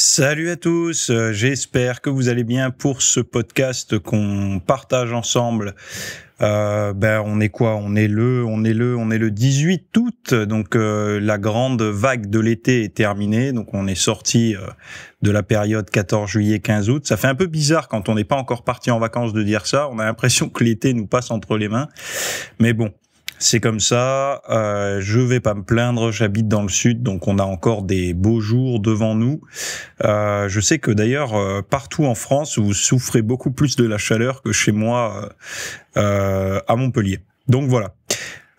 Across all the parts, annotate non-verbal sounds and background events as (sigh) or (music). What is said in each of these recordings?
Salut à tous, euh, j'espère que vous allez bien pour ce podcast qu'on partage ensemble. Euh, ben on est quoi On est le, on est le, on est le 18 août. Donc euh, la grande vague de l'été est terminée. Donc on est sorti de la période 14 juillet 15 août. Ça fait un peu bizarre quand on n'est pas encore parti en vacances de dire ça. On a l'impression que l'été nous passe entre les mains. Mais bon, c'est comme ça, euh, je vais pas me plaindre, j'habite dans le sud, donc on a encore des beaux jours devant nous. Euh, je sais que d'ailleurs, euh, partout en France, vous souffrez beaucoup plus de la chaleur que chez moi euh, à Montpellier. Donc voilà,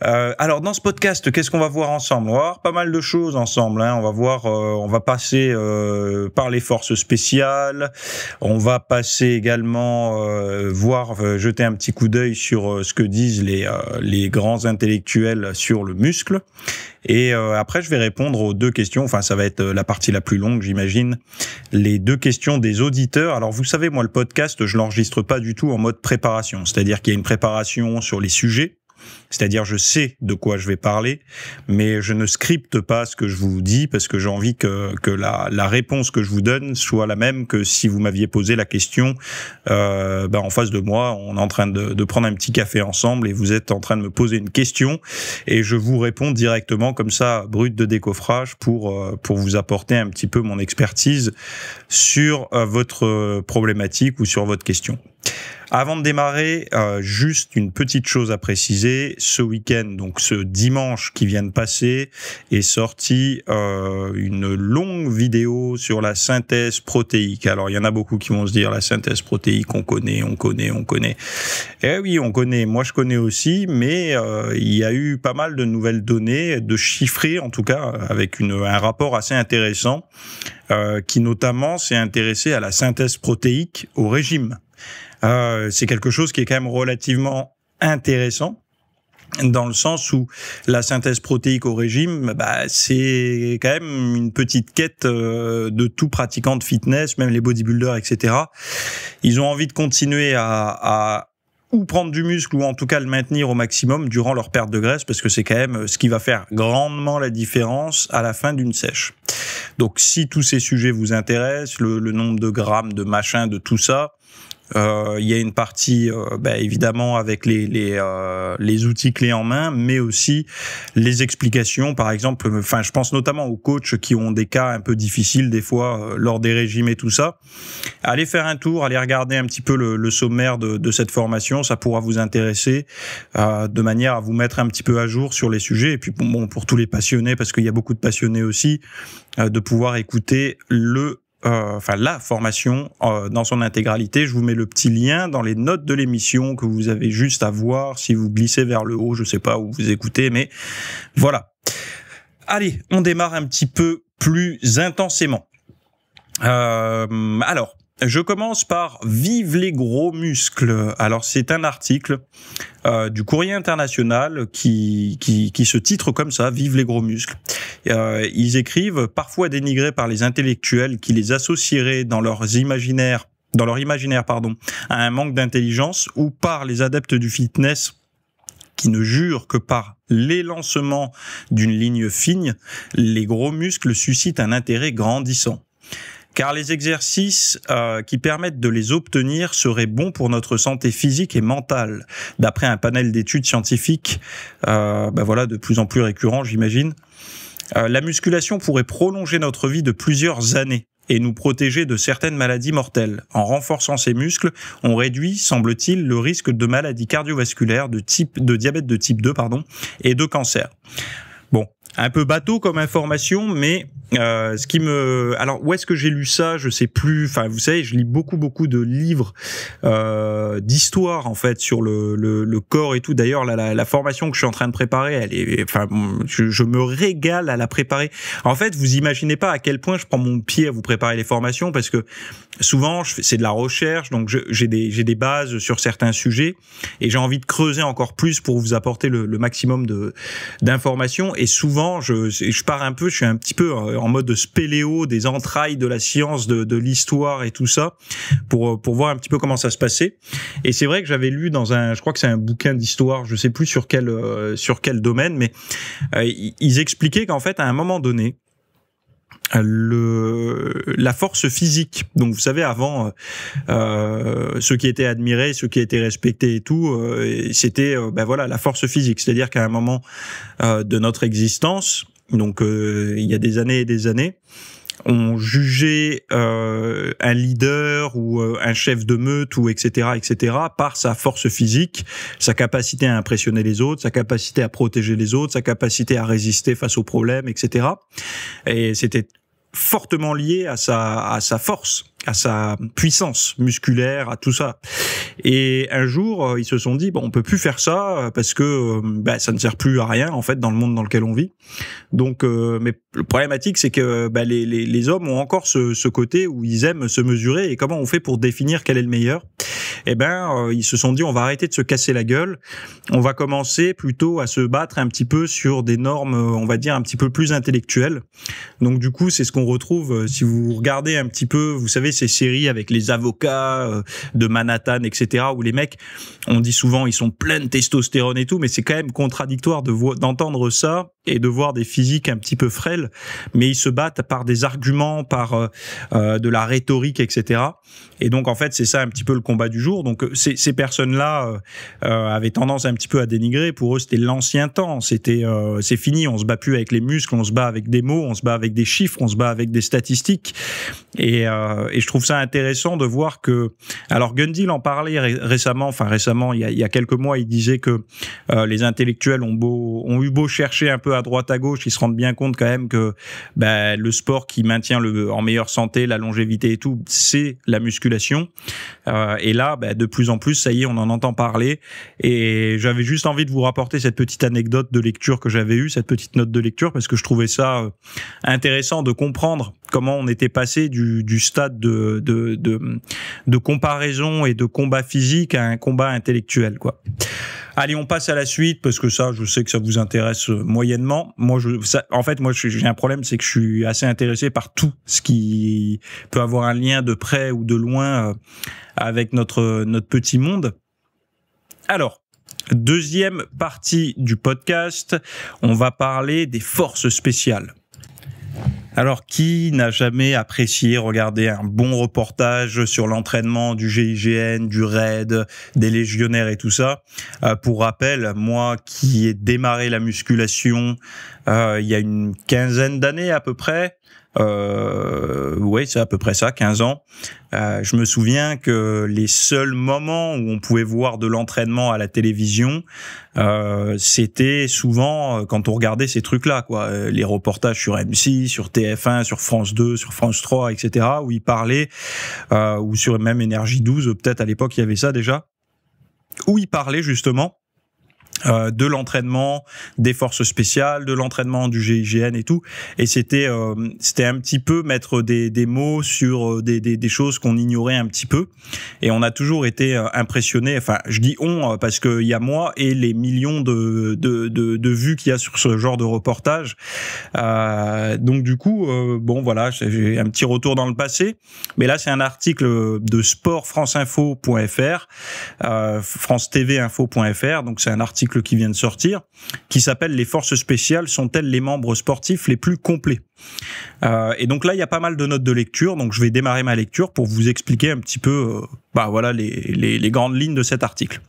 euh, alors dans ce podcast, qu'est-ce qu'on va voir ensemble On va voir pas mal de choses ensemble. Hein. On va voir, euh, on va passer euh, par les forces spéciales. On va passer également voir, jeter un petit coup d'œil sur ce que disent les les grands intellectuels sur le muscle. Et après, je vais répondre aux deux questions. Enfin, ça va être la partie la plus longue, j'imagine. Les deux questions des auditeurs. Alors, vous savez, moi, le podcast, je l'enregistre pas du tout en mode préparation. C'est-à-dire qu'il y a une préparation sur les sujets c'est-à-dire, je sais de quoi je vais parler, mais je ne scripte pas ce que je vous dis parce que j'ai envie que, que la, réponse que je vous donne soit la même que si vous m'aviez posé la question euh, ben, en face de moi. On est en train de, prendre un petit café ensemble et vous êtes en train de me poser une question et je vous réponds directement comme ça, brut de décoffrage, pour, euh, pour vous apporter un petit peu mon expertise sur euh, votre problématique ou sur votre question. Avant de démarrer, euh, juste une petite chose à préciser. Ce week-end, donc ce dimanche qui vient de passer, est sorti euh, une longue vidéo sur la synthèse protéique. Alors, il y en a beaucoup qui vont se dire la synthèse protéique, on connaît, on connaît, on connaît. Eh oui, on connaît. Moi, je connais aussi, mais euh, il y a eu pas mal de nouvelles données, de chiffrées en tout cas, avec une, un rapport assez intéressant qui notamment s'est intéressé à la synthèse protéique au régime. Euh, c'est quelque chose qui est quand même relativement intéressant dans le sens où la synthèse protéique au régime, bah, c'est quand même une petite quête euh, de tout pratiquant de fitness, même les bodybuilders, etc. Ils ont envie de continuer à, ou prendre du muscle ou en tout cas le maintenir au maximum durant leur perte de graisse parce que c'est quand même euh, ce qui va faire grandement la différence à la fin d'une sèche. Donc si tous ces sujets vous intéressent, le, le nombre de grammes, de machin, de tout ça, euh, il y a une partie, euh, bah, évidemment, avec les, les, euh, les outils clés en main, mais aussi les explications. Par exemple, enfin, je pense notamment aux coachs qui ont des cas un peu difficiles des fois lors des régimes et tout ça. Allez faire un tour, allez regarder un petit peu le, sommaire de, de, cette formation, ça pourra vous intéresser euh, de manière à vous mettre un petit peu à jour sur les sujets. Et puis bon, pour tous les passionnés, parce qu'il y a beaucoup de passionnés aussi, de pouvoir écouter le euh, enfin la formation euh, dans son intégralité. Je vous mets le petit lien dans les notes de l'émission que vous avez juste à voir si vous glissez vers le haut, je sais pas où vous écoutez, mais voilà. Allez, on démarre un petit peu plus intensément. Euh, alors, je commence par Vive les gros muscles. Alors c'est un article euh, du Courrier international qui, qui, se titre comme ça, Vive les gros muscles. Euh, ils écrivent, parfois dénigrés par les intellectuels qui les associeraient dans leurs imaginaires dans leur imaginaire pardon, à un manque d'intelligence ou par les adeptes du fitness qui ne jurent que par l'élancement d'une ligne fine, les gros muscles suscitent un intérêt grandissant car les exercices euh, qui permettent de les obtenir seraient bons pour notre santé physique et mentale, d'après un panel d'études scientifiques, euh, ben voilà, de plus en plus récurrent, j'imagine. Euh, la musculation pourrait prolonger notre vie de plusieurs années et nous protéger de certaines maladies mortelles. En renforçant ces muscles, on réduit, semble-t-il, le risque de maladies cardiovasculaires, de, type, de diabète de type 2 pardon, et de cancer. Bon, un peu bateau comme information, mais euh, ce qui me, alors où est-ce que j'ai lu ça Je sais plus. Enfin, vous savez, je lis beaucoup beaucoup de livres euh, d'histoire en fait sur le, le, le corps et tout. D'ailleurs, la, la, la, formation que je suis en train de préparer, elle est, enfin, je, me régale à la préparer. En fait, vous imaginez pas à quel point je prends mon pied à vous préparer les formations parce que souvent, c'est de la recherche, donc j'ai des j'ai des bases sur certains sujets et j'ai envie de creuser encore plus pour vous apporter le, le maximum de d'informations et souvent je, pars un peu, je suis un petit peu euh, en mode spéléo des entrailles de la science, de, l'histoire et tout ça, pour, euh, pour voir un petit peu comment ça se passait. Et c'est vrai que j'avais lu dans un, je crois que c'est un bouquin d'histoire, je sais plus sur quel, euh, sur quel domaine, mais ils expliquaient qu'en fait, à un moment donné, le, la force physique. Donc vous savez, avant, euh, euh ce qui étaient admirés, ceux qui étaient respectés et tout, euh, c'était euh, ben voilà la force physique. C'est-à-dire qu'à un moment de notre existence, donc il y a des années et des années, on jugeait un leader ou un chef de meute ou etc etc par sa force physique, sa capacité à impressionner les autres, sa capacité à protéger les autres, sa capacité à résister face aux problèmes etc. Et c'était fortement lié à sa, à sa force, à sa puissance musculaire, à tout ça. Et un jour, euh, ils se sont dit, bon, on peut plus faire ça euh, parce que ben, ça ne sert plus à rien en fait dans le monde dans lequel on vit. Donc, mais le problématique, c'est que bah, les, les, les, hommes ont encore ce, ce côté où ils aiment se mesurer et comment on fait pour définir quel est le meilleur eh ben, euh, ils se sont dit on va arrêter de se casser la gueule, on va commencer plutôt à se battre un petit peu sur des normes, euh, on va dire un petit peu plus intellectuelles. Donc du coup, c'est ce qu'on retrouve euh, si vous regardez un petit peu, vous savez ces séries avec les avocats de Manhattan, etc., où les mecs, on dit souvent ils sont pleins de testostérone et tout, mais c'est quand même contradictoire de d'entendre ça et de voir des physiques un petit peu frêles, mais ils se battent par des arguments, par de la rhétorique, etc. Et donc en fait, c'est ça un petit peu le combat du jour. Donc euh, ces, personnes-là euh, euh, avaient tendance un petit peu à dénigrer. Pour eux, c'était l'ancien temps. C'était c'est fini. On se bat plus avec les muscles. On se bat avec des mots. On se bat avec des chiffres. On se bat avec des statistiques. Et, je trouve ça intéressant de voir que. Alors Gundil en parlait récemment. Enfin récemment, il y, a, quelques mois, il disait que les intellectuels ont beau ont eu beau chercher un peu à droite à gauche, ils se rendent bien compte quand même que ben, le sport qui maintient le en meilleure santé, la longévité et tout, c'est la musculation. et là, bah, de plus en plus, ça y est, on en entend parler. Et j'avais juste envie de vous rapporter cette petite anecdote de lecture que j'avais eue, cette petite note de lecture, parce que je trouvais ça euh, intéressant de comprendre comment on était passé du, stade de, comparaison et de combat physique à un combat intellectuel. Quoi. Allez, on passe à la suite parce que ça, je sais que ça vous intéresse euh, moyennement. Moi, je, en fait, moi, j'ai un problème, c'est que je suis assez intéressé par tout ce qui peut avoir un lien de près ou de loin euh, avec notre notre petit monde. Alors, deuxième partie du podcast, on va parler des forces spéciales. Alors, qui n'a jamais apprécié regarder un bon reportage sur l'entraînement du GIGN, du RAID, des légionnaires et tout ça euh, Pour rappel, moi qui ai démarré la musculation euh, il y a une quinzaine d'années à peu près, euh, oui, c'est à peu près ça, 15 ans. Euh, je me souviens que les seuls moments où on pouvait voir de l'entraînement à la télévision, euh, c'était souvent euh, quand on regardait ces trucs-là, quoi. Les reportages sur MC, sur TF1, sur France 2, sur France 3, etc., où ils parlaient, ou sur même Énergie 12, peut-être à l'époque il y avait ça déjà, où ils parlaient justement euh, de l'entraînement des forces spéciales, de l'entraînement du GIGN et tout. Et c'était euh, c'était un petit peu mettre des, des mots sur euh, des, des, choses qu'on ignorait un petit peu. Et on a toujours été impressionné. Enfin, je dis on parce qu'il y a moi et les millions de de, de, vues qu'il y a sur ce genre de reportage. donc du coup, bon voilà, j'ai un petit retour dans le passé. Mais là, c'est un article de sportfranceinfo.fr, euh, france tv Donc c'est un article qui vient de sortir, qui s'appelle Les forces spéciales sont-elles les membres sportifs les plus complets euh, Et donc là, il y a pas mal de notes de lecture, donc je vais démarrer ma lecture pour vous expliquer un petit peu euh, bah voilà, les, grandes lignes de cet article.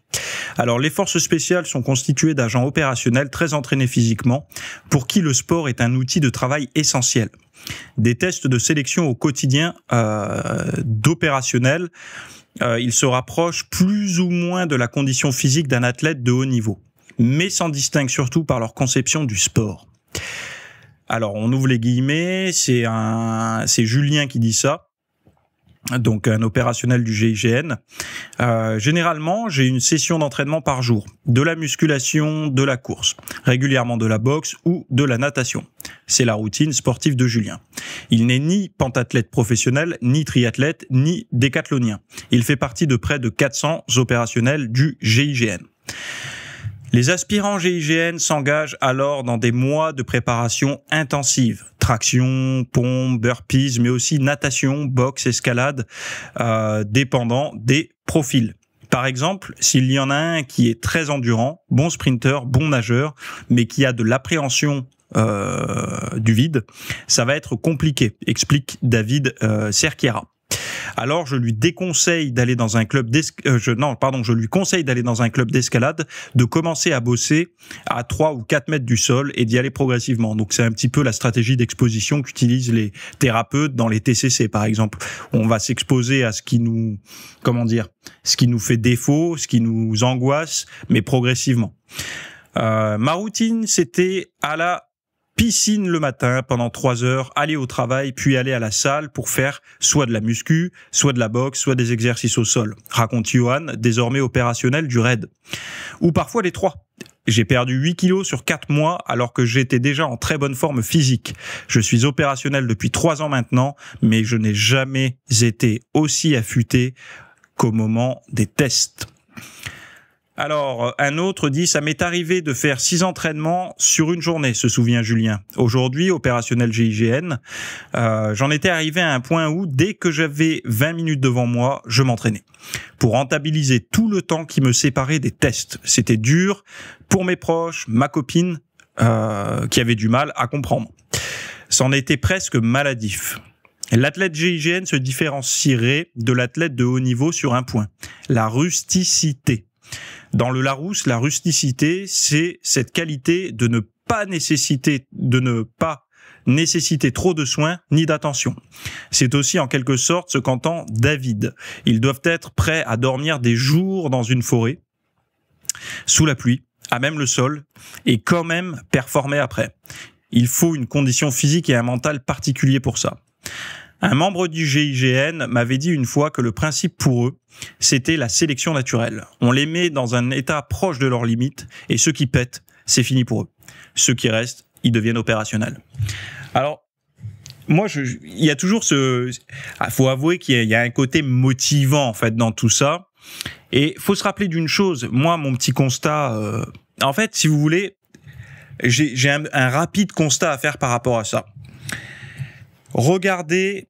Alors les forces spéciales sont constituées d'agents opérationnels très entraînés physiquement, pour qui le sport est un outil de travail essentiel des tests de sélection au quotidien euh, d'opérationnels. ils se rapprochent plus ou moins de la condition physique d'un athlète de haut niveau mais s'en distinguent surtout par leur conception du sport. Alors, on ouvre les guillemets, c'est un, Julien qui dit ça. Donc, un opérationnel du GIGN. Euh, généralement, j'ai une session d'entraînement par jour, de la musculation, de la course, régulièrement de la boxe ou de la natation. C'est la routine sportive de Julien. Il n'est ni pentathlète professionnel, ni triathlète, ni décathlonien. Il fait partie de près de 400 opérationnels du GIGN. Les aspirants GIGN s'engagent alors dans des mois de préparation intensive. Traction, pompe, burpees, mais aussi natation, boxe, escalade, euh, dépendant des profils. Par exemple, s'il y en a un qui est très endurant, bon sprinter, bon nageur, mais qui a de l'appréhension euh, du vide, ça va être compliqué, explique David euh, alors je lui déconseille d'aller dans un club euh, pardon, je lui conseille d'aller dans un club d'escalade, de commencer à bosser à 3 ou 4 mètres du sol et d'y aller progressivement. Donc c'est un petit peu la stratégie d'exposition qu'utilisent les thérapeutes dans les TCC par exemple. On va s'exposer à ce qui nous comment dire, ce qui nous fait défaut, ce qui nous angoisse mais progressivement. Euh, ma routine, c'était à la piscine le matin pendant trois heures, aller au travail, puis aller à la salle pour faire soit de la muscu, soit de la boxe, soit des exercices au sol, raconte Johan, désormais opérationnel du RAID. Ou parfois les trois. J'ai perdu 8 kilos sur quatre mois alors que j'étais déjà en très bonne forme physique. Je suis opérationnel depuis trois ans maintenant, mais je n'ai jamais été aussi affûté qu'au moment des tests. Alors, un autre dit, ça m'est arrivé de faire six entraînements sur une journée, se souvient Julien. Aujourd'hui, opérationnel GIGN, euh, j'en étais arrivé à un point où, dès que j'avais 20 minutes devant moi, je m'entraînais. Pour rentabiliser tout le temps qui me séparait des tests. C'était dur pour mes proches, ma copine, euh, qui avait du mal à comprendre. C'en était presque maladif. L'athlète GIGN se différencierait de l'athlète de haut niveau sur un point, la rusticité. Dans le Larousse, la rusticité, c'est cette qualité de ne pas nécessiter, de ne pas nécessiter trop de soins ni d'attention. C'est aussi en quelque sorte ce qu'entend David. Ils doivent être prêts à dormir des jours dans une forêt, sous la pluie, à même le sol, et quand même performer après. Il faut une condition physique et un mental particulier pour ça. Un membre du GIGN m'avait dit une fois que le principe pour eux, c'était la sélection naturelle. On les met dans un état proche de leurs limites et ceux qui pètent, c'est fini pour eux. Ceux qui restent, ils deviennent opérationnels. Alors, moi, je, il y a toujours ce, ah, faut avouer qu'il y, a un côté motivant en fait dans tout ça. Et faut se rappeler d'une chose. Moi, mon petit constat, euh, en fait, si vous voulez, j'ai un rapide constat à faire par rapport à ça. Regardez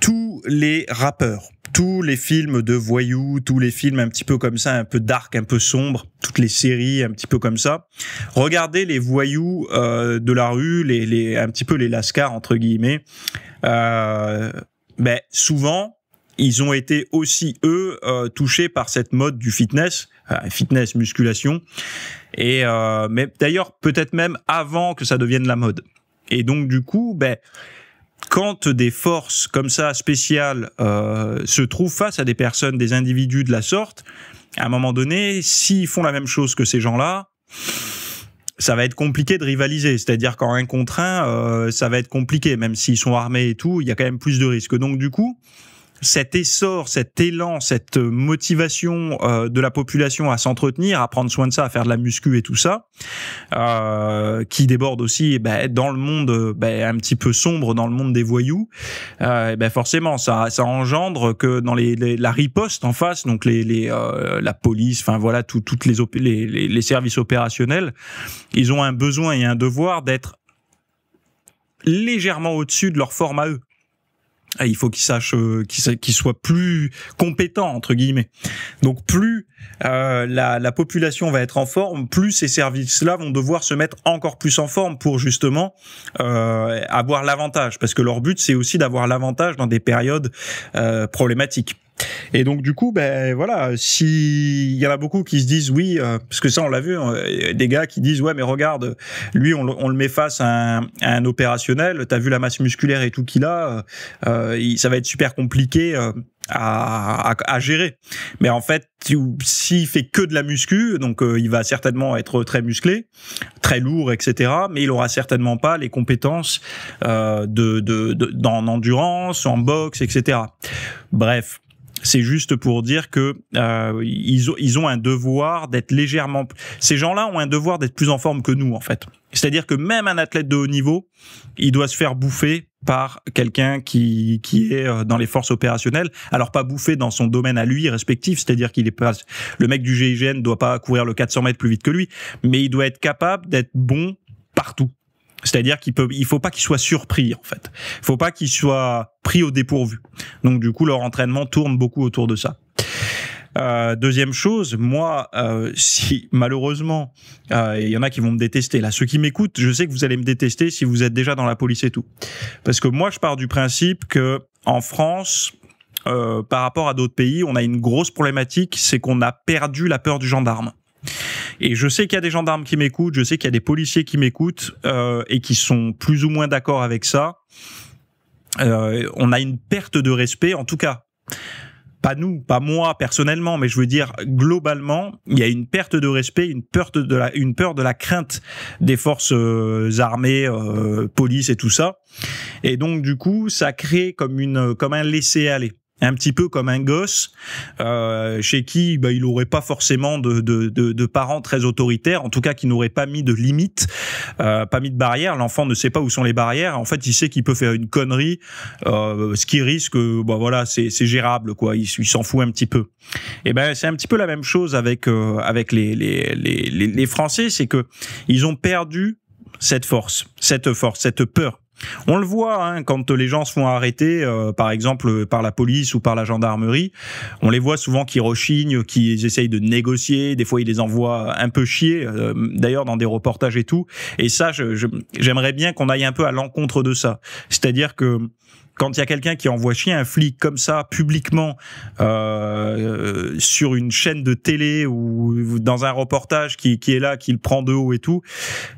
tous les rappeurs, tous les films de voyous, tous les films un petit peu comme ça, un peu dark, un peu sombre, toutes les séries un petit peu comme ça. Regardez les voyous euh, de la rue, les, les, un petit peu les lascars entre guillemets. Euh, ben, souvent, ils ont été aussi eux euh, touchés par cette mode du fitness, euh, fitness, musculation, et mais d'ailleurs peut-être même avant que ça devienne la mode. Et donc du coup, ben quand des forces comme ça spéciales euh, se trouvent face à des personnes, des individus de la sorte, à un moment donné, s'ils font la même chose que ces gens-là, ça va être compliqué de rivaliser. C'est-à-dire qu'en un contre un, euh, ça va être compliqué, même s'ils sont armés et tout, il y a quand même plus de risques. Donc du coup, cet essor, cet élan, cette euh, motivation euh, de la population à s'entretenir, à prendre soin de ça, à faire de la muscu et tout ça, euh, qui déborde aussi eh ben dans le monde ben, un petit peu sombre, dans le monde des voyous, euh, eh ben, forcément, ça, ça engendre que dans les, la riposte en face, donc les, la police, enfin voilà, tout, toutes les, les, les services opérationnels, ils ont un besoin et un devoir d'être légèrement au-dessus de leur forme à eux. Ah, il faut qu'ils sachent, euh, qu'ils soient plus compétents, entre guillemets. Donc plus euh, la, la, population va être en forme, plus ces services-là vont devoir se mettre encore plus en forme pour justement euh, avoir l'avantage, parce que leur but c'est aussi d'avoir l'avantage dans des périodes euh, problématiques. Et donc du coup, ben voilà, si il y en a beaucoup qui se disent oui, euh, parce que ça on l'a vu, hein, des gars qui disent ouais mais regarde, lui on, le met face à un, un opérationnel, t'as vu la masse musculaire et tout qu'il a, euh, euh, ça va être super compliqué. À, gérer. Mais en fait, s'il fait que de la muscu, donc il va certainement être très musclé, très lourd, etc. Mais il aura certainement pas les compétences euh, de, de, en endurance, en boxe, etc. Bref, c'est juste pour dire que euh, ils, ont, un devoir d'être légèrement. Ces gens-là ont un devoir d'être plus en forme que nous, en fait. C'est-à-dire que même un athlète de haut niveau, il doit se faire bouffer par quelqu'un qui, qui est euh, dans les forces opérationnelles. Alors pas bouffer dans son domaine à lui respectif, c'est-à-dire qu'il est pas le mec du GIGN doit pas courir le 400 mètres plus vite que lui, mais il doit être capable d'être bon partout. C'est-à-dire qu'il peut, faut pas qu'ils soient surpris en fait. Il faut pas qu'ils soient pris au dépourvu. Donc du coup, leur entraînement tourne beaucoup autour de ça. Euh, deuxième chose, moi, euh, si malheureusement, euh, il y en a qui vont me détester. Là, ceux qui m'écoutent, je sais que vous allez me détester si vous êtes déjà dans la police et tout, parce que moi, je pars du principe que en France, par rapport à d'autres pays, on a une grosse problématique, c'est qu'on a perdu la peur du gendarme. Et je sais qu'il y a des gendarmes qui m'écoutent, je sais qu'il y a des policiers qui m'écoutent euh, et qui sont plus ou moins d'accord avec ça. Euh, on a une perte de respect, en tout cas. Pas nous, pas moi personnellement, mais je veux dire globalement, il y a une perte de respect, une peur de la, une peur de la crainte des forces euh, armées, euh, police et tout ça. Et donc du coup, ça crée comme une, comme un laisser aller un petit peu comme un gosse euh, chez qui bah, il n'aurait pas forcément de, parents très autoritaires, en tout cas qui n'aurait pas mis de limites, euh, pas mis de barrières. L'enfant ne sait pas où sont les barrières. En fait, il sait qu'il peut faire une connerie, euh, ce qui risque, bah voilà, c'est gérable quoi. Il, s'en fout un petit peu. Et eh ben c'est un petit peu la même chose avec euh, avec les les, Français, c'est que ils ont perdu cette force, cette force, cette peur on le voit hein, quand les gens se font arrêter, euh, par exemple par la police ou par la gendarmerie, on les voit souvent qui rechignent, qui essayent de négocier, des fois ils les envoient un peu chier, euh, d'ailleurs dans des reportages et tout. Et ça, j'aimerais bien qu'on aille un peu à l'encontre de ça. C'est-à-dire que quand il y a quelqu'un qui envoie chier un flic comme ça publiquement euh, sur une chaîne de télé ou dans un reportage qui, qui est là, qui le prend de haut et tout,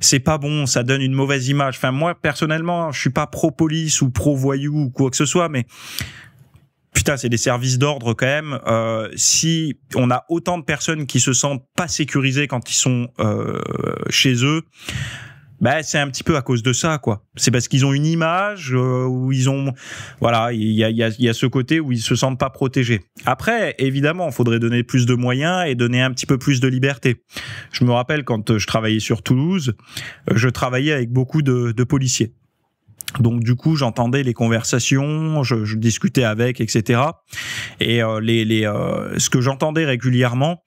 c'est pas bon, ça donne une mauvaise image. Enfin moi personnellement, je suis pas pro police ou pro voyou ou quoi que ce soit, mais putain, c'est des services d'ordre quand même. Euh, si on a autant de personnes qui se sentent pas sécurisées quand ils sont euh, chez eux, ben c'est un petit peu à cause de ça quoi. C'est parce qu'ils ont une image euh, où ils ont voilà, il y a, y, ce côté où ils se sentent pas protégés. Après évidemment, il faudrait donner plus de moyens et donner un petit peu plus de liberté. Je me rappelle quand euh, je travaillais sur Toulouse, euh, je travaillais avec beaucoup de policiers. Donc du coup, j'entendais les conversations, je, discutais avec, etc. Et euh, les, les euh, ce que j'entendais régulièrement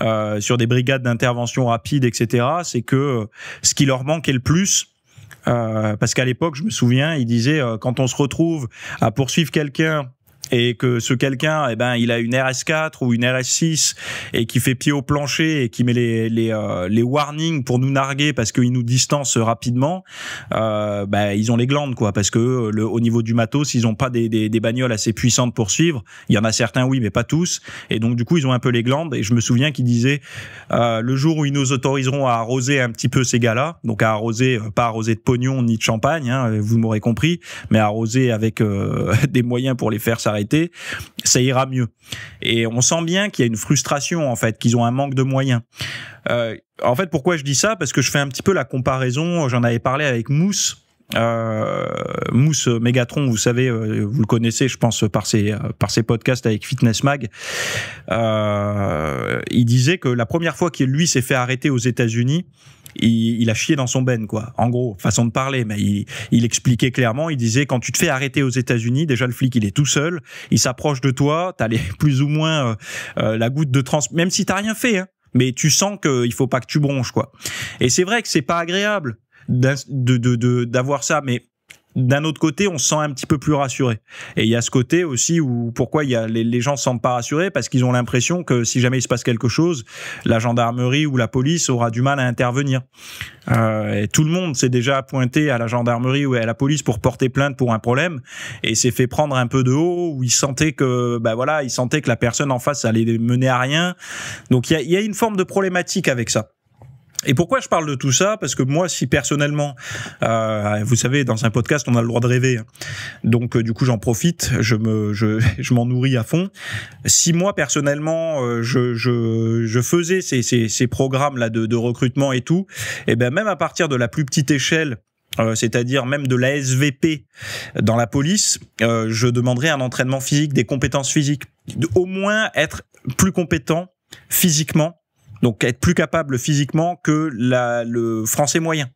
euh, sur des brigades d'intervention rapide, etc., c'est que ce qui leur manquait le plus, euh, parce qu'à l'époque, je me souviens, ils disaient, quand on se retrouve à poursuivre quelqu'un et que ce quelqu'un, eh ben, il a une RS4 ou une RS6 et qui fait pied au plancher et qui met les, les, euh, les warnings pour nous narguer parce qu'il nous distance rapidement, euh, bah, ils ont les glandes, quoi. Parce que euh, le, au niveau du matos, ils n'ont pas des, des, des, bagnoles assez puissantes pour suivre. Il y en a certains, oui, mais pas tous. Et donc, du coup, ils ont un peu les glandes. Et je me souviens qu'ils disait euh, le jour où ils nous autoriseront à arroser un petit peu ces gars-là, donc à arroser, euh, pas arroser de pognon ni de champagne, hein, vous m'aurez compris, mais arroser avec (laughs) des moyens pour les faire ça arrêter, ça ira mieux. Et on sent bien qu'il y a une frustration, en fait, qu'ils ont un manque de moyens. Euh, en fait, pourquoi je dis ça Parce que je fais un petit peu la comparaison, j'en avais parlé avec Mousse, euh, Mousse Megatron, vous savez, euh, vous le connaissez, je pense, par ses, par ses podcasts avec Fitness Mag. Euh, il disait que la première fois qu'il lui s'est fait arrêter aux États-Unis, il, a chié dans son ben, quoi. En gros, façon de parler, mais il, expliquait clairement, il disait quand tu te fais arrêter aux États-Unis, déjà le flic il est tout seul, il s'approche de toi, t'as les (laughs) plus ou moins euh, euh, la goutte de trans, même si t'as rien fait, hein, mais tu sens qu'il faut pas que tu bronches, quoi. Et c'est vrai que c'est pas agréable d'avoir ça, mais d'un autre côté, on se sent un petit peu plus rassuré. Et il y a ce côté aussi où pourquoi il y a les, gens ne se sentent pas rassurés parce qu'ils ont l'impression que si jamais il se passe quelque chose, la gendarmerie ou la police aura du mal à intervenir. Euh, et tout le monde s'est déjà pointé à la gendarmerie ou à la police pour porter plainte pour un problème et s'est fait prendre un peu de haut où ils sentaient que bah voilà, il sentait que la personne en face allait mener à rien. Donc il y y a une forme de problématique avec ça. Et pourquoi je parle de tout ça Parce que moi, si personnellement, euh, vous savez, dans un podcast, on a le droit de rêver. Donc, euh, du coup, j'en profite, je me, je, (laughs) je m'en nourris à fond. Si moi, personnellement, euh, je, je, je, faisais ces, ces, ces programmes-là de, de recrutement et tout, et eh ben même à partir de la plus petite échelle, euh, c'est-à-dire même de la SVP dans la police, je demanderais un entraînement physique, des compétences physiques, au moins être plus compétent physiquement donc être plus capable physiquement que la, le français moyen.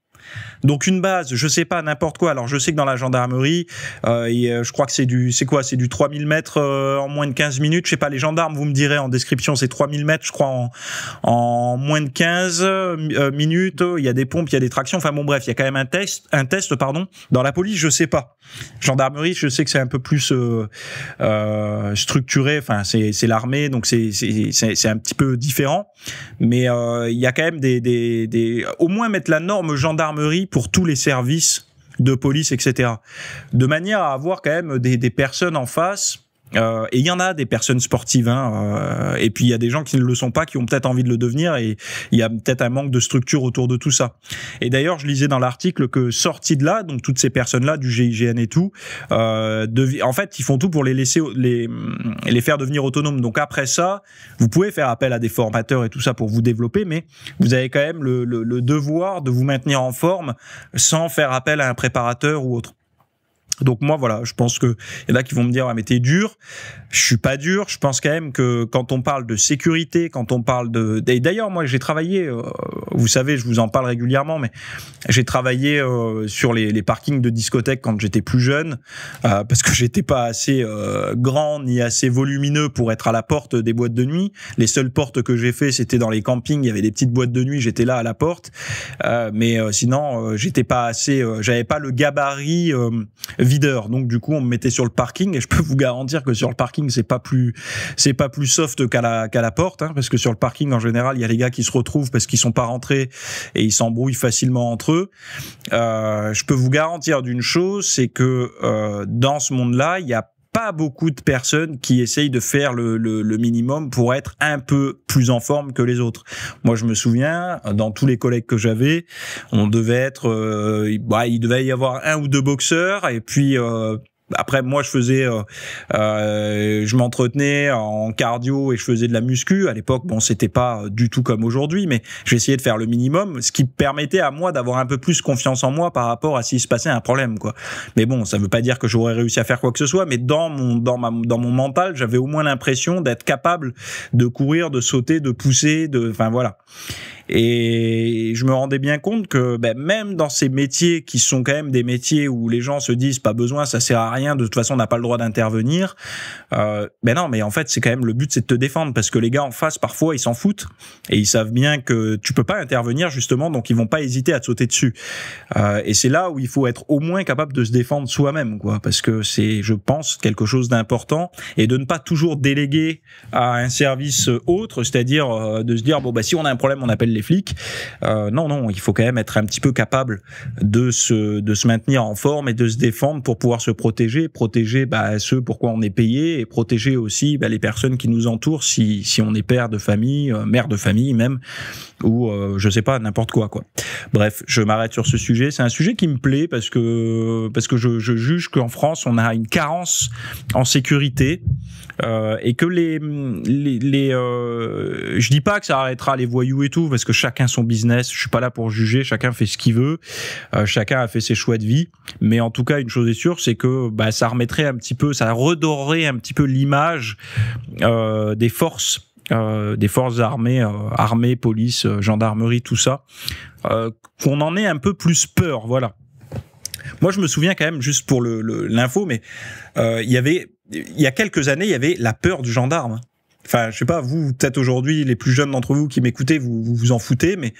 Donc une base, je sais pas n'importe quoi. Alors je sais que dans la gendarmerie, et euh, je crois que c'est du c'est quoi, c'est du 3000 mètres euh, en moins de 15 minutes. Je sais pas les gendarmes, vous me direz en description, c'est 3000 mètres, je crois en, moins de 15 euh, minutes. Il y a des pompes, il y a des tractions. Enfin bon bref, il y a quand même un test, un test pardon. Dans la police, je sais pas. Gendarmerie, je sais que c'est un peu plus structuré. Enfin c'est l'armée, donc c'est c'est un petit peu différent. Mais il y a quand même des des au moins mettre la norme gendarme pour tous les services de police, etc. De manière à avoir quand même des personnes en face euh, et il y en a des personnes sportives, hein, euh, et puis il y a des gens qui ne le sont pas, qui ont peut-être envie de le devenir, et il y a peut-être un manque de structure autour de tout ça. Et d'ailleurs, je lisais dans l'article que sortis de là, donc toutes ces personnes-là du GIGN et tout, euh, en fait, ils font tout pour les laisser les, les faire devenir autonomes. Donc après ça, vous pouvez faire appel à des formateurs et tout ça pour vous développer, mais vous avez quand même le devoir de vous maintenir en forme sans faire appel à un préparateur ou autre. Donc moi voilà, je pense que il y en a qui vont me dire ah, mais t'es dur. Je suis pas dur. Je pense quand même que quand on parle de sécurité, quand on parle de d'ailleurs moi j'ai travaillé, euh, vous savez, je vous en parle régulièrement, mais j'ai travaillé euh, sur les, parkings de discothèques quand j'étais plus jeune euh, parce que j'étais pas assez grand ni assez volumineux pour être à la porte des boîtes de nuit. Les seules portes que j'ai fait c'était dans les campings. Il y avait des petites boîtes de nuit. J'étais là à la porte, mais sinon j'étais pas assez, j'avais pas le gabarit videur. Donc du coup, on me mettait sur le parking et je peux vous garantir que sur le parking, c'est pas plus c'est pas plus soft qu'à la qu'à la porte, hein, parce que sur le parking en général, il y a les gars qui se retrouvent parce qu'ils sont pas rentrés et ils s'embrouillent facilement entre eux. Euh, je peux vous garantir d'une chose, c'est que euh, dans ce monde-là, il y a beaucoup de personnes qui essayent de faire le, minimum pour être un peu plus en forme que les autres. Moi, je me souviens, dans tous les collègues que j'avais, on devait être, euh, bah, il devait y avoir un ou deux boxeurs, et puis euh, après, moi, je faisais, euh, euh, je m'entretenais en cardio et je faisais de la muscu. À l'époque, bon, c'était pas euh, du tout comme aujourd'hui, mais j'essayais de faire le minimum, ce qui permettait à moi d'avoir un peu plus confiance en moi par rapport à s'il se passait un problème, quoi. Mais bon, ça veut pas dire que j'aurais réussi à faire quoi que ce soit, mais dans mon, dans ma, dans mon mental, j'avais au moins l'impression d'être capable de courir, de sauter, de pousser, de, enfin voilà. Et je me rendais bien compte que ben, même dans ces métiers qui sont quand même des métiers où les gens se disent pas besoin, ça sert à rien, de toute façon on n'a pas le droit d'intervenir, euh, ben non, mais en fait c'est quand même le but c'est de te défendre parce que les gars en face parfois ils s'en foutent et ils savent bien que tu peux pas intervenir justement donc ils vont pas hésiter à te sauter dessus. Euh, et c'est là où il faut être au moins capable de se défendre soi-même quoi parce que c'est je pense quelque chose d'important et de ne pas toujours déléguer à un service autre, c'est-à-dire euh, de se dire bon bah ben, si on a un problème on appelle les flics. Euh, non, non, il faut quand même être un petit peu capable de se, de se maintenir en forme et de se défendre pour pouvoir se protéger, protéger bah, pour quoi on est payé et protéger aussi bah, les personnes qui nous entourent si, si on est père de famille, euh, mère de famille même, ou euh, je sais pas, n'importe quoi, quoi. Bref, je m'arrête sur ce sujet. C'est un sujet qui me plaît parce que, parce que je, je juge qu'en France, on a une carence en sécurité euh, et que les, les, les euh, je dis pas que ça arrêtera les voyous et tout parce que chacun son business. Je suis pas là pour juger. Chacun fait ce qu'il veut. Euh, chacun a fait ses choix de vie. Mais en tout cas, une chose est sûre, c'est que bah, ça remettrait un petit peu, ça redorerait un petit peu l'image des forces des forces armées, armée, armées, police, gendarmerie, tout ça, qu'on en ait un peu plus peur, voilà. Moi, je me souviens quand même, juste pour l'info, le, mais il y avait il y a quelques années, il y avait la peur du gendarme. Enfin, je sais pas, vous, peut-être aujourd'hui, les plus jeunes d'entre vous qui m'écoutez, vous, vous en foutez, mais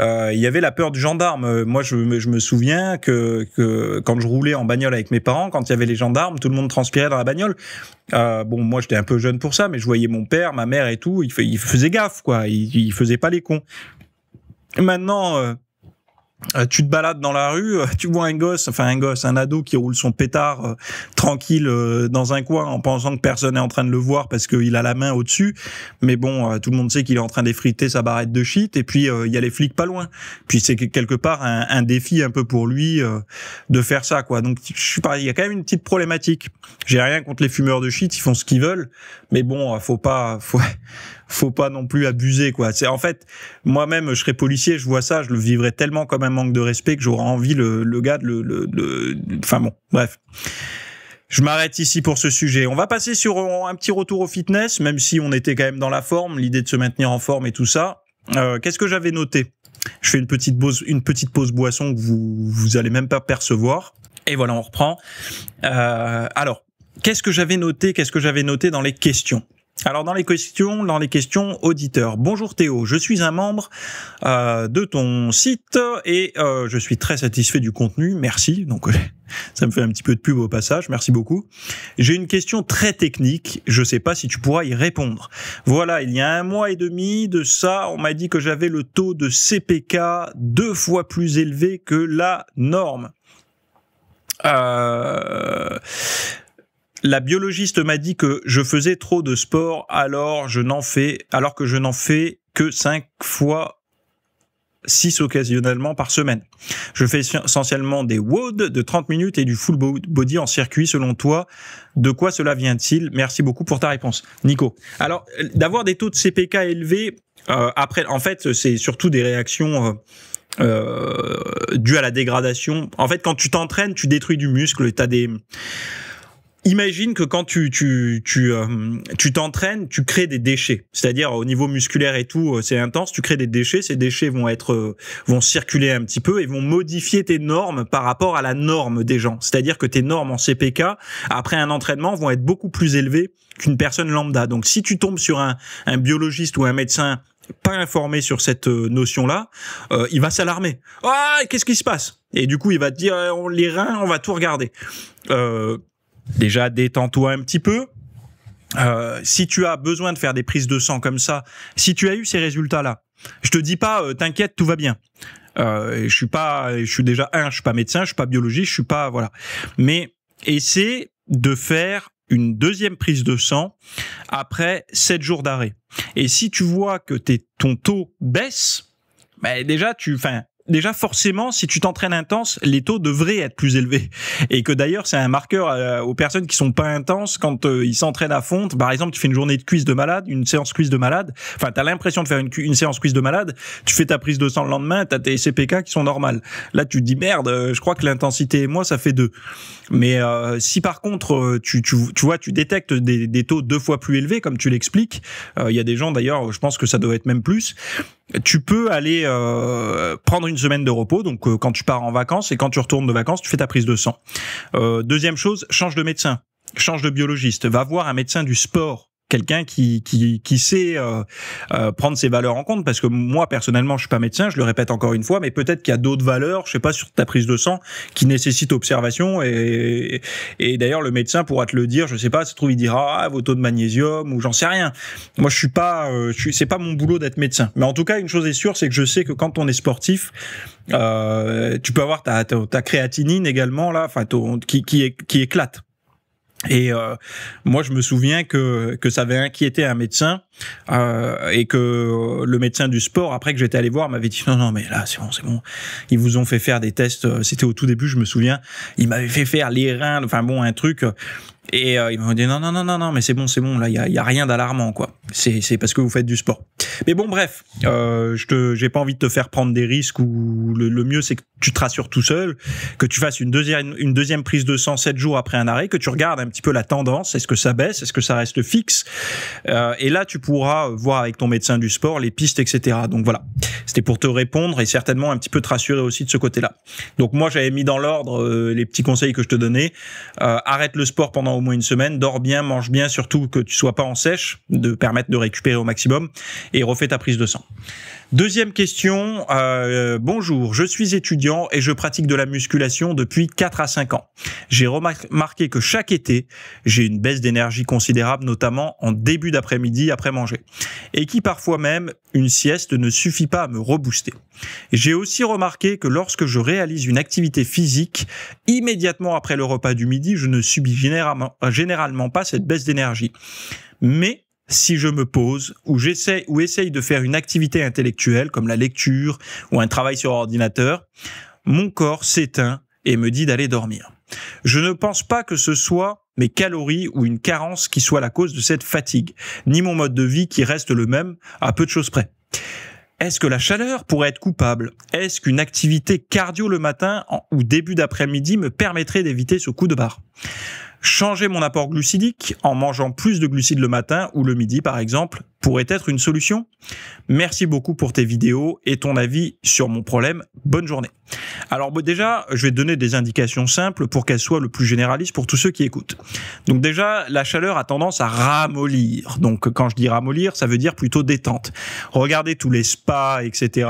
euh, il y avait la peur du gendarme. Moi, je, me souviens que, quand je roulais en bagnole avec mes parents, quand il y avait les gendarmes, tout le monde transpirait dans la bagnole. Euh, bon, moi, j'étais un peu jeune pour ça, mais je voyais mon père, ma mère et tout. Ils, il faisait gaffe, quoi. Ils, il faisait pas les cons. Maintenant, euh, euh, tu te balades dans la rue, euh, tu vois un gosse, enfin un gosse, un ado qui roule son pétard euh, tranquille dans un coin en pensant que personne n'est en train de le voir parce qu'il a la main au-dessus. Mais bon, tout le monde sait qu'il est en train d'effriter sa barrette de shit. Et puis, il y a les flics pas loin. Puis c'est quelque part un, défi un peu pour lui de faire ça, quoi. Donc, je suis pas il y a quand même une petite problématique. J'ai rien contre les fumeurs de shit, ils font ce qu'ils veulent. Mais bon, faut pas... Faut faut pas non plus abuser quoi. C'est en fait moi-même je serais policier, je vois ça, je le vivrais tellement comme un manque de respect que j'aurais envie le, gars de le, enfin bon, bref. Je m'arrête ici pour ce sujet. On va passer sur un petit retour au fitness, même si on était quand même dans la forme, l'idée de se maintenir en forme et tout ça. Euh, Qu'est-ce que j'avais noté Je fais une petite pause, une petite pause boisson que vous vous allez même pas percevoir. Et voilà, on reprend. Euh, alors, Qu'est-ce que j'avais noté Qu'est-ce que j'avais noté dans les questions alors dans les questions, dans les questions auditeurs. Bonjour Théo, je suis un membre euh, de ton site et euh, je suis très satisfait du contenu. Merci. Donc (laughs) ça me fait un petit peu de pub au passage. Merci beaucoup. J'ai une question très technique. Je ne sais pas si tu pourras y répondre. Voilà, il y a un mois et demi de ça, on m'a dit que j'avais le taux de CPK deux fois plus élevé que la norme. Euh, la biologiste m'a dit que je faisais trop de sport, alors je n'en fais, alors que je n'en fais que 5 fois 6 occasionnellement par semaine. Je fais essentiellement des WOD de 30 minutes et du full body en circuit selon toi. De quoi cela vient-il Merci beaucoup pour ta réponse, Nico. Alors, d'avoir des taux de CPK élevés, euh, après, en fait, c'est surtout des réactions... Euh, euh, dues à la dégradation. En fait, quand tu t'entraînes, tu détruis du muscle. T'as des, imagine que quand tu tu tu euh, tu t'entraînes, tu crées des déchets. C'est-à-dire au niveau musculaire et tout, euh, c'est intense. Tu crées des déchets. Ces déchets vont être euh, vont circuler un petit peu et vont modifier tes normes par rapport à la norme des gens. C'est-à-dire que tes normes en CPK après un entraînement vont être beaucoup plus élevées qu'une personne lambda. Donc si tu tombes sur un un biologiste ou un médecin pas informé sur cette notion-là, il va s'alarmer. Ah, qu'est-ce qui se passe Et du coup, il va te dire, les reins, on va tout regarder. Euh, déjà détends-toi un petit peu. Euh, si tu as besoin de faire des prises de sang comme ça, si tu as eu ces résultats-là, je te dis pas, euh, t'inquiète, tout va bien. Euh, je suis pas, je suis déjà un, je suis pas médecin, je suis pas biologiste, je suis pas voilà. Mais essaie de faire une deuxième prise de sang après 7 jours d'arrêt. Et si tu vois que ton taux baisse, ben, déjà tu, déjà forcément, si tu t'entraînes intense, les taux devraient être plus élevés. Et que d'ailleurs, c'est un marqueur euh, aux personnes qui sont pas intenses quand euh, ils s'entraînent à fond. Par exemple, tu fais une journée de cuisse de malade, une séance cuisse de malade. Enfin, tu as l'impression de faire une, une séance cuisse de malade. Tu fais ta prise de sang le lendemain, t'as tes CPK qui sont normales. Là, tu te dis merde, euh, je crois que l'intensité moi, ça fait deux. Mais si par contre, tu, vois, tu détectes des, des, taux deux fois plus élevés, comme tu l'expliques, il y a des gens d'ailleurs, je pense que ça doit être même plus tu peux aller euh, prendre une semaine de repos, donc euh, quand tu pars en vacances et quand tu retournes de vacances, tu fais ta prise de sang. Euh, deuxième chose, change de médecin, change de biologiste, va voir un médecin du sport quelqu'un qui, qui, qui sait euh, euh prendre ses valeurs en compte parce que moi personnellement je suis pas médecin je le répète encore une fois mais peut-être qu'il y a d'autres valeurs je sais pas sur ta prise de sang qui nécessitent observation et, et, d'ailleurs le médecin pourra te le dire je sais pas se trouve il dira ah, vos taux de magnésium ou j'en sais rien moi je suis pas euh, je c'est pas mon boulot d'être médecin mais en tout cas une chose est sûre c'est que je sais que quand on est sportif euh, tu peux avoir ta, ta, créatinine également là enfin qui, qui, qui éclate et euh, moi, je me souviens que, que ça avait inquiété un médecin euh, et que le médecin du sport, après que j'étais allé voir, m'avait dit non, non, mais là, c'est bon, c'est bon. Ils vous ont fait faire des tests. C'était au tout début, je me souviens. Ils m'avaient fait faire les reins, enfin bon, un truc. Et euh, ils m'ont dit non, non, non, non, non, mais c'est bon, c'est bon, là, il n'y a, a, rien d'alarmant, quoi. C'est parce que vous faites du sport. Mais bon, bref, euh, je n'ai pas envie de te faire prendre des risques ou le, mieux, c'est que tu te rassures tout seul, que tu fasses une deuxième, une deuxième prise de sang 7 jours après un arrêt, que tu regardes un petit peu la tendance, est-ce que ça baisse, est-ce que ça reste fixe. Euh, et là, tu pourras voir avec ton médecin du sport les pistes, etc. Donc voilà, c'était pour te répondre et certainement un petit peu te rassurer aussi de ce côté-là. Donc moi, j'avais mis dans l'ordre euh, les petits conseils que je te donnais. arrête le sport pendant moins une semaine, dors bien, mange bien, surtout que tu sois pas en sèche, de permettre de récupérer au maximum, et refais ta prise de sang. Deuxième question. Euh, bonjour, je suis étudiant et je pratique de la musculation depuis 4 à 5 ans. J'ai remarqué que chaque été, j'ai une baisse d'énergie considérable, notamment en début d'après-midi après manger. Et qui parfois même, une sieste ne suffit pas à me rebooster. J'ai aussi remarqué que lorsque je réalise une activité physique, immédiatement après le repas du midi, je ne subis généralement pas cette baisse d'énergie. Mais si je me pose ou j'essaie, ou essaye de faire une activité intellectuelle comme la lecture ou un travail sur ordinateur, mon corps s'éteint et me dit d'aller dormir. Je ne pense pas que ce soit mes calories ou une carence qui soit la cause de cette fatigue, ni mon mode de vie qui reste le même à peu de choses près. Est-ce que la chaleur pourrait être coupable Est-ce qu'une activité cardio le matin ou début d'après-midi me permettrait d'éviter ce coup de barre Changer mon apport glucidique en mangeant plus de glucides le matin ou le midi par exemple pourrait être une solution. Merci beaucoup pour tes vidéos et ton avis sur mon problème. Bonne journée. Alors déjà, je vais donner des indications simples pour qu'elles soient le plus généralistes pour tous ceux qui écoutent. Donc déjà, la chaleur a tendance à ramollir. Donc quand je dis ramollir, ça veut dire plutôt détente. Regardez tous les spas, etc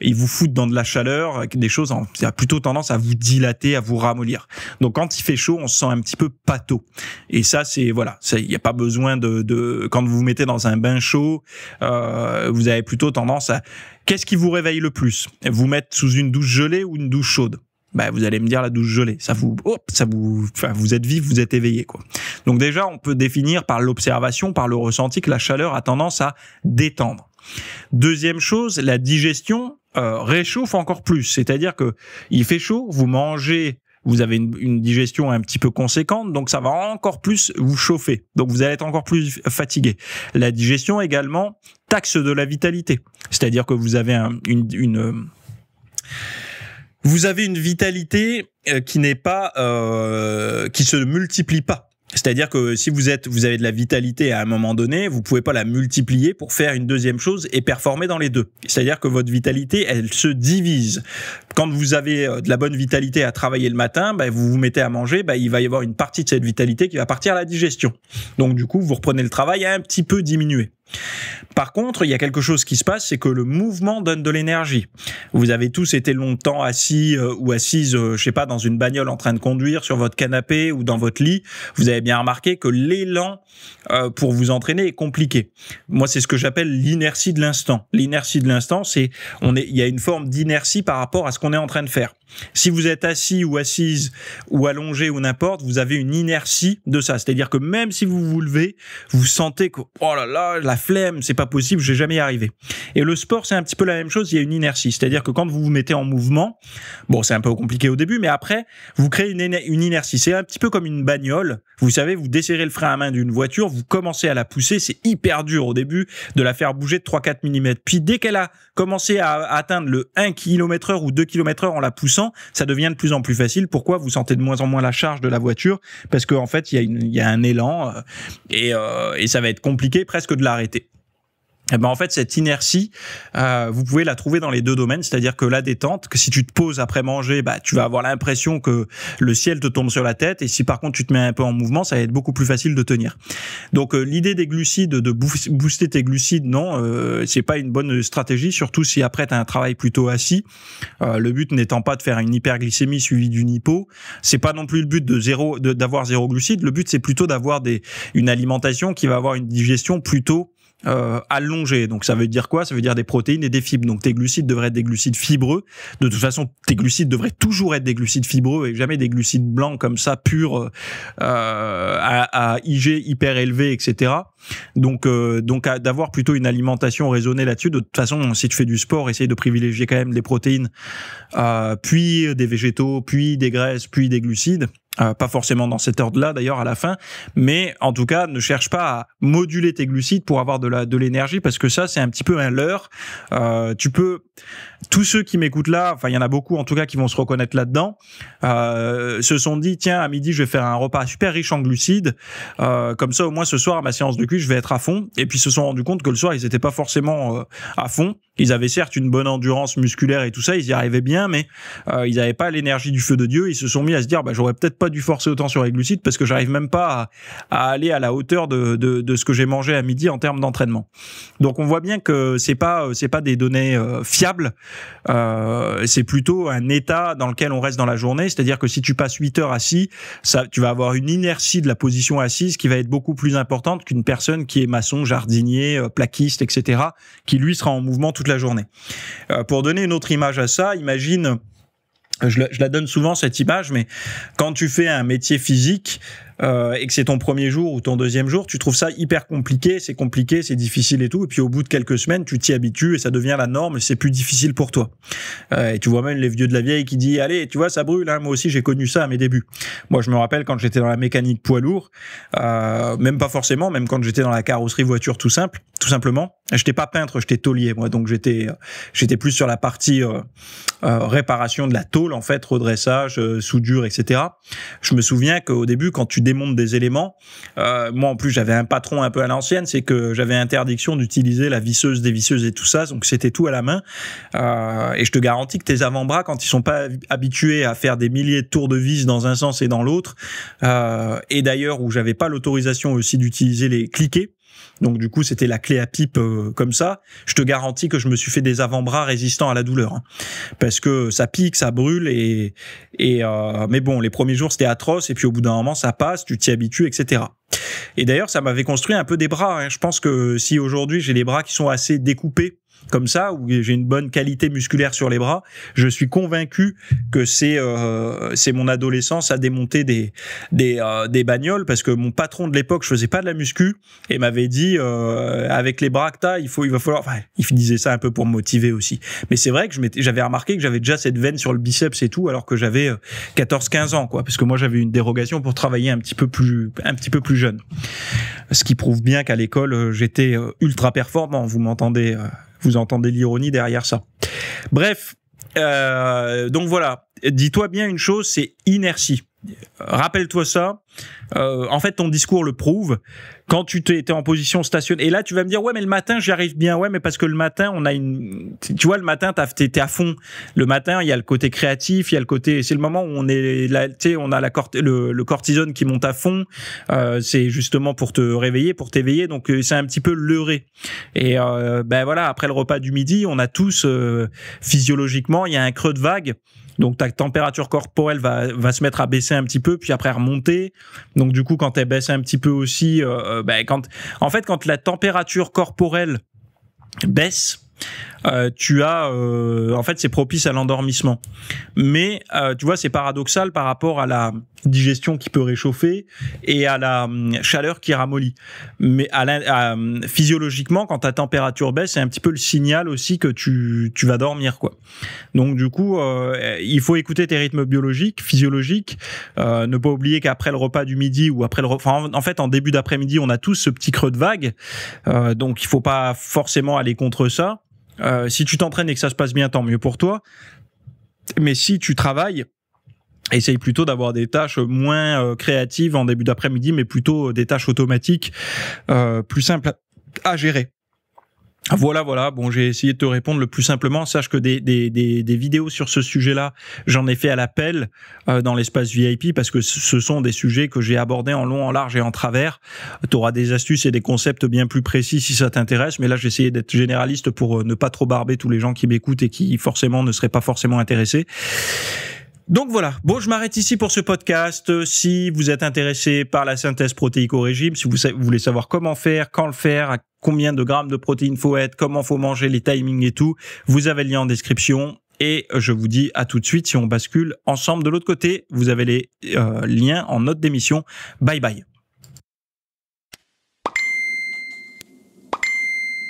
ils vous foutent dans de la chaleur, euh, des choses, qui a plutôt tendance à vous dilater, à vous ramollir. Donc quand il fait chaud, on se sent un petit peu pâteau. Et ça, c'est voilà, il n'y a pas besoin de, quand vous vous mettez dans un bain chaud, euh, vous avez plutôt tendance à Qu'est-ce qui vous réveille le plus Vous mettre sous une douche gelée ou une douche chaude bah, vous allez me dire la douche gelée. Ça vous, oh, ça vous, enfin, vous êtes vif, vous êtes éveillé, quoi. Donc déjà, on peut définir par l'observation, par le ressenti que la chaleur a tendance à détendre. Deuxième chose, la digestion euh, réchauffe encore plus. C'est-à-dire que il fait chaud, vous mangez vous avez une, une, digestion un petit peu conséquente, donc ça va encore plus vous chauffer. Donc vous allez être encore plus fatigué. La digestion également taxe de la vitalité, c'est-à-dire que vous avez un, une, une vous avez une vitalité euh, qui n'est pas, euh, qui se multiplie pas. C'est-à-dire que si vous êtes, vous avez de la vitalité à un moment donné, vous pouvez pas la multiplier pour faire une deuxième chose et performer dans les deux. C'est-à-dire que votre vitalité, elle se divise. Quand vous avez euh, de la bonne vitalité à travailler le matin, bah, vous vous mettez à manger, bah, il va y avoir une partie de cette vitalité qui va partir à la digestion. Donc du coup, vous reprenez le travail à un petit peu diminué. Par contre, il y a quelque chose qui se passe, c'est que le mouvement donne de l'énergie. Vous avez tous été longtemps assis euh, ou assises, euh, je sais pas, dans une bagnole en train de conduire, sur votre canapé ou dans votre lit. Vous avez bien remarqué que l'élan euh, pour vous entraîner est compliqué. Moi, c'est ce que j'appelle l'inertie de l'instant. L'inertie de l'instant, c'est on est, il y a une forme d'inertie par rapport à ce qu'on est en train de faire. Si vous êtes assis ou assise ou allongé ou n'importe, vous avez une inertie de ça. C'est-à-dire que même si vous vous levez, vous sentez que oh là là, la flemme, c'est pas possible, j'ai jamais arrivé Et le sport, c'est un petit peu la même chose, il y a une inertie. C'est-à-dire que quand vous vous mettez en mouvement, bon, c'est un peu compliqué au début, mais après, vous créez une, une inertie. C'est un petit peu comme une bagnole. Vous savez, vous desserrez le frein à main d'une voiture, vous commencez à la pousser, c'est hyper dur au début de la faire bouger de 3-4 mm. Puis dès qu'elle a commencé à atteindre le 1 km heure ou 2 km heure en la poussant, ça devient de plus en plus facile. Pourquoi Vous sentez de moins en moins la charge de la voiture parce qu'en fait, il y, a un élan euh, et, euh, et ça va être compliqué presque de l'arrêter eh ben en fait, cette inertie, euh, vous pouvez la trouver dans les deux domaines, c'est-à-dire que la détente, que si tu te poses après manger, bah, tu vas avoir l'impression que le ciel te tombe sur la tête, et si par contre tu te mets un peu en mouvement, ça va être beaucoup plus facile de tenir. Donc euh, l'idée des glucides, de booster tes glucides, non, euh, c'est pas une bonne stratégie, surtout si après tu as un travail plutôt assis. Euh, le but n'étant pas de faire une hyperglycémie suivie d'une hypo, c'est pas non plus le but de zéro, d'avoir zéro glucide. Le but c'est plutôt d'avoir des une alimentation qui va avoir une digestion plutôt euh, allongé. Donc ça veut dire quoi Ça veut dire des protéines et des fibres. Donc tes glucides devraient être des glucides fibreux. De toute façon, tes glucides devraient toujours être des glucides fibreux et jamais des glucides blancs comme ça, purs, euh, à, IG hyper élevé, etc. Donc, euh, donc d'avoir plutôt une alimentation raisonnée là-dessus. De toute façon, si tu fais du sport, essaye de privilégier quand même des protéines, euh, puis des végétaux, puis des graisses, puis des glucides euh, pas forcément dans cette ordre-là d'ailleurs à la fin, mais en tout cas ne cherche pas à moduler tes glucides pour avoir de la de l'énergie parce que ça c'est un petit peu un leurre. Euh, tu peux tous ceux qui m'écoutent là, enfin il y en a beaucoup en tout cas qui vont se reconnaître là-dedans, euh, se sont dit tiens à midi je vais faire un repas super riche en glucides, euh, comme ça au moins ce soir à ma séance de cul je vais être à fond. Et puis se sont rendus compte que le soir ils n'étaient pas forcément à fond ils avaient certes une bonne endurance musculaire et tout ça, ils y arrivaient bien, mais euh, ils n'avaient pas l'énergie du feu de Dieu. Ils se sont mis à se dire, bah, j'aurais peut-être pas dû forcer autant sur les glucides parce que j'arrive même pas à, aller à la hauteur de, ce que j'ai mangé à midi en termes d'entraînement. Donc on voit bien que c'est pas euh, c'est pas des données euh, fiables. c'est plutôt un état dans lequel on reste dans la journée. C'est-à-dire que si tu passes 8 heures assis, ça, tu vas avoir une inertie de la position assise qui va être beaucoup plus importante qu'une personne qui est maçon, jardinier, plaquiste, etc., qui lui sera en mouvement toute journée. Euh, pour donner une autre image à ça, imagine, je la, donne souvent cette image, mais quand tu fais un métier physique, euh, et que c'est ton premier jour ou ton deuxième jour, tu trouves ça hyper compliqué, c'est compliqué, c'est difficile et tout. Et puis au bout de quelques semaines, tu t'y habitues et ça devient la norme, c'est plus difficile pour toi. Euh, et tu vois même les vieux de la vieille qui disent « allez, tu vois, ça brûle. Hein, moi aussi, j'ai connu ça à mes débuts. Moi, je me rappelle quand j'étais dans la mécanique poids lourd, euh, même pas forcément, même quand j'étais dans la carrosserie voiture tout simple, tout simplement. J'étais pas peintre, j'étais taulier moi, donc j'étais euh, j'étais plus sur la partie euh, euh, réparation de la tôle en fait, redressage, soudure, etc. Je me souviens qu'au début, quand tu démonte des éléments. Euh, moi, en plus, j'avais un patron un peu à l'ancienne, c'est que j'avais interdiction d'utiliser la visseuse, des visseuses et tout ça, donc c'était tout à la main. Euh, et je te garantis que tes avant-bras, quand ils sont pas habitués à faire des milliers de tours de vis dans un sens et dans l'autre, euh, et d'ailleurs où j'avais pas l'autorisation aussi d'utiliser les cliquets, donc du coup, c'était la clé à pipe euh, comme ça. Je te garantis que je me suis fait des avant-bras résistants à la douleur, hein. parce que ça pique, ça brûle et et euh, mais bon, les premiers jours c'était atroce et puis au bout d'un moment ça passe, tu t'y habitues, etc. Et d'ailleurs, ça m'avait construit un peu des bras. Hein. Je pense que si aujourd'hui j'ai les bras qui sont assez découpés comme ça, où j'ai une bonne qualité musculaire sur les bras, je suis convaincu que c'est euh, c'est mon adolescence à démonter des des, euh, des bagnoles parce que mon patron de l'époque, je faisais pas de la muscu et m'avait dit euh, avec les bras que il faut il va falloir. Enfin, il disait ça un peu pour me motiver aussi. Mais c'est vrai que j'avais remarqué que j'avais déjà cette veine sur le biceps et tout alors que j'avais 14-15 ans quoi, parce que moi j'avais une dérogation pour travailler un petit peu plus un petit peu plus jeune. Ce qui prouve bien qu'à l'école j'étais ultra performant. Vous m'entendez vous entendez l'ironie derrière ça. Bref, euh, donc voilà, dis-toi bien une chose, c'est inertie. Rappelle-toi ça. Euh, en fait, ton discours le prouve. Quand tu étais en position stationnée et là tu vas me dire ouais mais le matin j'arrive bien ouais mais parce que le matin on a une tu vois le matin t'es à fond. Le matin il y a le côté créatif, il y a le côté c'est le moment où on est là tu on a la le, cortisone qui monte à fond. Euh, c'est justement pour te réveiller, pour t'éveiller donc euh, c'est un petit peu leurré. Et euh, ben voilà après le repas du midi on a tous physiologiquement il y a un creux de vague donc ta température corporelle va, va se mettre à baisser un petit peu, puis après remonter. Donc du coup, quand elle baisse un petit peu aussi, euh, euh, ben, quand, en fait, quand la température corporelle baisse, euh, tu as, en fait, c'est propice à l'endormissement. Mais tu vois, c'est paradoxal par rapport à la digestion qui peut réchauffer et à la hum, chaleur qui ramollit. Mais à hum, physiologiquement, quand ta température baisse, c'est un petit peu le signal aussi que tu, vas dormir. quoi. Donc du coup, euh, il faut écouter tes rythmes biologiques, physiologiques. Euh, ne pas oublier qu'après le repas du midi ou après le enfin, en, fait en début d'après-midi, on a tous ce petit creux de vague. Euh, donc il faut pas forcément aller contre ça. si tu t'entraînes et que ça se passe bien, tant mieux pour toi. Mais si tu travailles, essaye plutôt d'avoir des tâches moins euh, créatives en début d'après-midi, mais plutôt euh, des tâches automatiques euh, plus simples à gérer. Voilà, voilà. Bon, j'ai essayé de te répondre le plus simplement. Sache que des, des, des, des vidéos sur ce sujet-là, j'en ai fait à l'appel euh, dans l'espace VIP parce que ce sont des sujets que j'ai abordés en long, en large et en travers. Tu auras des astuces et des concepts bien plus précis si ça t'intéresse. Mais là, j'ai essayé d'être généraliste pour euh, ne pas trop barber tous les gens qui m'écoutent et qui forcément ne seraient pas forcément intéressés. Donc voilà. Bon, je m'arrête ici pour ce podcast. Euh, si vous êtes intéressé par la synthèse protéico régime, si vous, voulez savoir comment faire, quand le faire, à combien de grammes de protéines faut être, comment faut manger, les timings et tout, vous avez le lien en description. Et je vous dis à tout de suite si on bascule ensemble de l'autre côté. Vous avez les euh, liens en note d'émission. Bye bye.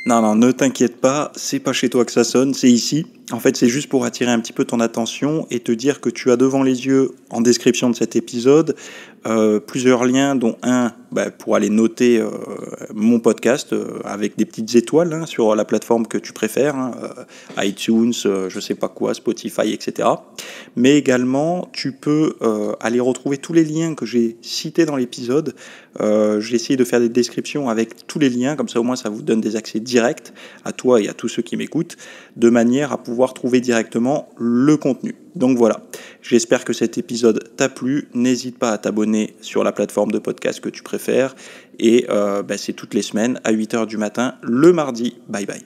Non, non, ne t'inquiète pas, c'est pas chez toi que ça sonne, c'est ici. En fait, c'est juste pour attirer un petit peu ton attention et te dire que tu as devant les yeux, en description de cet épisode, euh, plusieurs liens, dont un bah, pour aller noter euh, mon podcast euh, avec des petites étoiles hein, sur la plateforme que tu préfères, hein, iTunes, je sais pas quoi, Spotify, etc. Mais également, tu peux aller retrouver tous les liens que j'ai cités dans l'épisode. j'ai essayé de faire des descriptions avec tous les liens, comme ça au moins ça vous donne des accès directs à toi et à tous ceux qui m'écoutent, de manière à pouvoir trouver directement le contenu. Donc voilà, j'espère que cet épisode t'a plu. N'hésite pas à t'abonner sur la plateforme de podcast que tu préfères. Et euh, bah, c'est toutes les semaines à 8h du matin, le mardi. Bye bye.